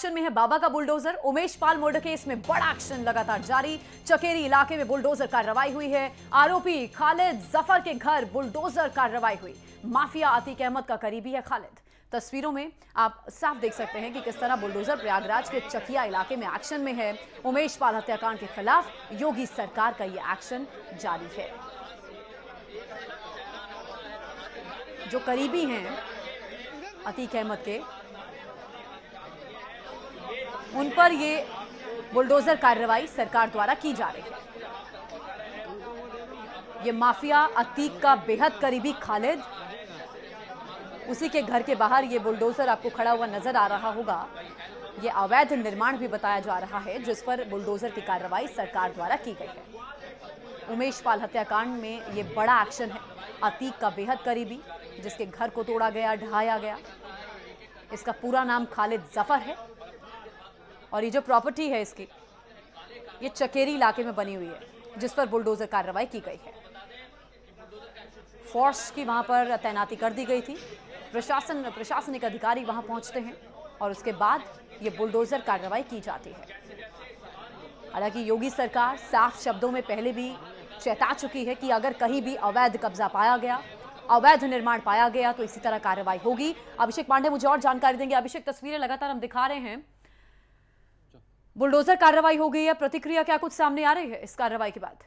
Action में है बाबा का बुलडोजर उमेश पाल मोड़ केस में बड़ा एक्शन लगातार जारी चकेरी इलाके में बुलडोजर कार्रवाई हुई है आरोपी खालिद जफर के घर बुलडोजर कार्रवाई हुई माफिया आतिक अहमद का करीबी है खालिद तस्वीरों में आप साफ देख सकते हैं कि किस तरह बुलडोजर प्रयागराज के चकिया इलाके में एक्शन में है उमेश पाल हत्याकांड के खिलाफ योगी सरकार का यह एक्शन जारी है जो करीबी हैं अतीक अहमद के उन पर ये बुलडोजर कार्रवाई सरकार द्वारा की जा रही है ये माफिया अतीक का बेहद करीबी खालिद उसी के घर के बाहर ये बुलडोजर आपको खड़ा हुआ नजर आ रहा होगा ये अवैध निर्माण भी बताया जा रहा है जिस पर बुलडोजर की कार्रवाई सरकार द्वारा की गई है उमेश पाल हत्याकांड में ये बड़ा एक्शन है अतीक का बेहद करीबी जिसके घर को तोड़ा गया ढहाया गया इसका पूरा नाम खालिद जफर है और ये जो प्रॉपर्टी है इसकी ये चकेरी इलाके में बनी हुई है जिस पर बुलडोज़र कार्रवाई की गई है फोर्स की वहां पर तैनाती कर दी गई थी प्रशासन प्रशासनिक अधिकारी वहां पहुंचते हैं और उसके बाद ये बुलडोज़र कार्रवाई की जाती है हालांकि योगी सरकार साफ शब्दों में पहले भी चेता चुकी है कि अगर कहीं भी अवैध कब्जा पाया गया अवैध निर्माण पाया गया तो इसी तरह कार्रवाई होगी अभिषेक पांडे मुझे और जानकारी देंगे अभिषेक तस्वीरें लगातार हम दिखा रहे हैं बुलडोजर कार्रवाई हो गई है प्रतिक्रिया क्या कुछ सामने आ रही है इस कार्रवाई के बाद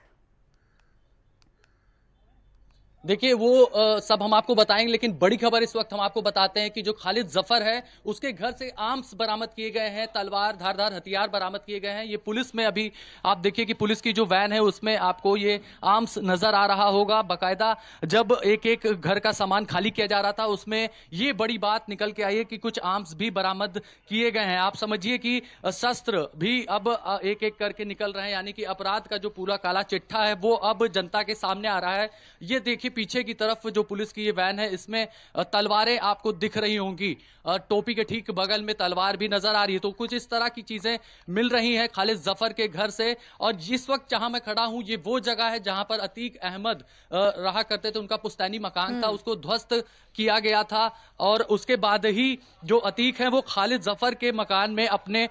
देखिए वो आ, सब हम आपको बताएंगे लेकिन बड़ी खबर इस वक्त हम आपको बताते हैं कि जो खालिद जफर है उसके घर से आर्म्स बरामद किए गए हैं तलवार धारदार हथियार बरामद किए गए हैं ये पुलिस में अभी आप देखिए कि पुलिस की जो वैन है उसमें आपको ये आर्म्स नजर आ रहा होगा बाकायदा जब एक एक घर का सामान खाली किया जा रहा था उसमें ये बड़ी बात निकल के आई है कि कुछ आर्म्स भी बरामद किए गए हैं आप समझिए कि शस्त्र भी अब एक एक करके निकल रहे हैं यानी कि अपराध का जो पूरा काला चिट्ठा है वो अब जनता के सामने आ रहा है ये देखिए पीछे की तरफ जो पुलिस की ये वैन है इसमें तलवारें आपको दिख रही होंगी टोपी के ठीक बगल में तलवार भी नजर आ रही है तो कुछ इस तरह की चीजें मिल रही हैं खालिद जफर के घर से और जिस वक्त जहां मैं खड़ा हूं ये वो जगह है जहां पर अतीक अहमद रहा करते थे उनका पुस्तैनी मकान था हम्म। उसको ध्वस्त किया गया था और उसके बाद ही जो अतीक है वो खालिद जफर के मकान में अपने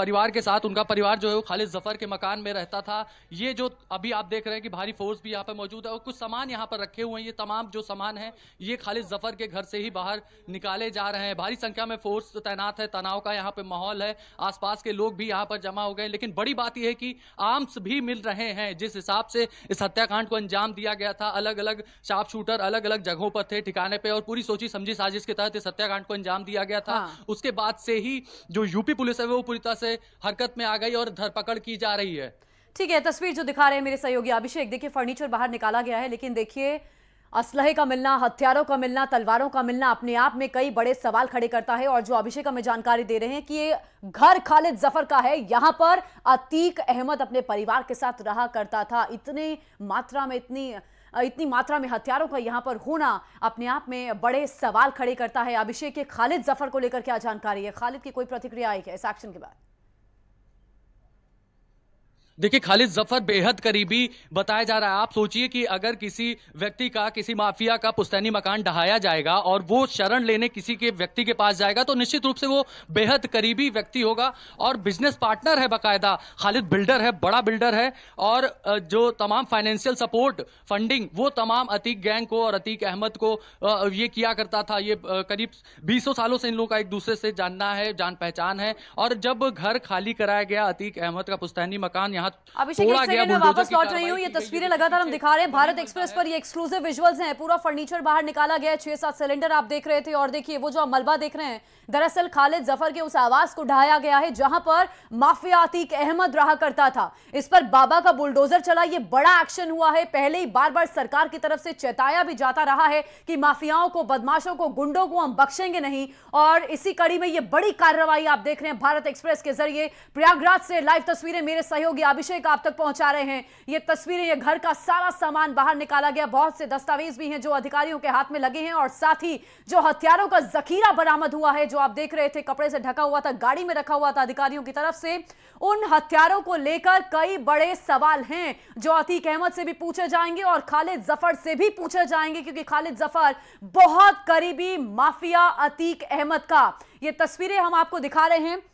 परिवार के साथ उनका परिवार जो है वो खालिद जफर के मकान में रहता था ये जो अभी आप देख रहे हैं कि भारी फोर्स भी यहाँ पर मौजूद है और कुछ सामान यहाँ पर रखे रखे हुए हैं ये तमाम जो सामान है ये खालिद जफर के घर से ही बाहर निकाले जा रहे हैं भारी संख्या में फोर्स तैनात है तनाव का यहाँ पे माहौल है आसपास के लोग भी यहाँ पर जमा हो गए लेकिन बड़ी बात यह है कि आर्म्स भी मिल रहे हैं जिस हिसाब से इस हत्याकांड को अंजाम दिया गया था अलग अलग शार्प शूटर अलग अलग जगहों पर थे ठिकाने पर और पूरी सोची समझी साजिश के तहत इस हत्याकांड को अंजाम दिया गया था हाँ। उसके बाद से ही जो यूपी पुलिस है वो पूरी तरह से हरकत में आ गई और धरपकड़ की जा रही है ठीक है तस्वीर जो दिखा रहे हैं मेरे सहयोगी अभिषेक देखिए फर्नीचर बाहर निकाला गया है लेकिन देखिए असलहे का मिलना हथियारों का मिलना तलवारों का मिलना अपने आप में कई बड़े सवाल खड़े करता है और जो अभिषेक हमें जानकारी दे रहे हैं कि ये घर खालिद जफर का है यहां पर अतीक अहमद अपने परिवार के साथ रहा करता था इतने मात्रा में इतनी इतनी मात्रा में हथियारों का यहाँ पर होना अपने आप में बड़े सवाल खड़े करता है अभिषेक के खालिद जफर को लेकर क्या जानकारी है खालिद की कोई प्रतिक्रिया आई है इस एक्शन के बाद देखिए खालिद जफर बेहद करीबी बताया जा रहा है आप सोचिए कि अगर किसी व्यक्ति का किसी माफिया का पुस्तैनी मकान ढहाया जाएगा और वो शरण लेने किसी के व्यक्ति के पास जाएगा तो निश्चित रूप से वो बेहद करीबी व्यक्ति होगा और बिजनेस पार्टनर है बाकायदा खालिद बिल्डर है बड़ा बिल्डर है और जो तमाम फाइनेंशियल सपोर्ट फंडिंग वो तमाम अतीक गैंग को और अतीक अहमद को ये किया करता था ये करीब बीसों सालों से इन लोगों का एक दूसरे से जानना है जान पहचान है और जब घर खाली कराया गया अतीक अहमद का पुस्तैनी मकान यहाँ थोड़ा गया मैं वापस लौट रही हूँ ये तस्वीरें लगातार हम दिखा रहे हैं भारत एक्सप्रेस तो पर ये एक्सक्लूसिव विजुअल्स हैं पूरा फर्नीचर बाहर निकाला गया छह सात सिलेंडर आप देख रहे थे और देखिए वो जो मलबा देख रहे हैं दरअसल खालिद जफर के उस आवास को ढाया गया है जहां पर माफिया अतीक अहमद रहा करता था इस पर बाबा का बुलडोजर चला ये बड़ा एक्शन हुआ है पहले ही बार बार सरकार की तरफ से चेताया भी जाता रहा है कि माफियाओं को बदमाशों को गुंडों को हम बख्शेंगे नहीं और इसी कड़ी में ये बड़ी कार्रवाई आप देख रहे हैं भारत एक्सप्रेस के जरिए प्रयागराज से लाइव तस्वीरें मेरे सहयोगी अभिषेक आप तक पहुंचा रहे हैं ये तस्वीरें ये घर का सारा सामान बाहर निकाला गया बहुत से दस्तावेज भी हैं जो अधिकारियों के हाथ में लगे हैं और साथ ही जो हथियारों का जखीरा बरामद हुआ है जो आप देख रहे थे कपड़े से ढका हुआ था गाड़ी में रखा हुआ था अधिकारियों की तरफ से उन हथियारों को लेकर कई बड़े सवाल हैं जो अतीक अहमद से भी पूछे जाएंगे और खालिद जफर से भी पूछे जाएंगे क्योंकि खालिद जफर बहुत करीबी माफिया अतीक अहमद का ये तस्वीरें हम आपको दिखा रहे हैं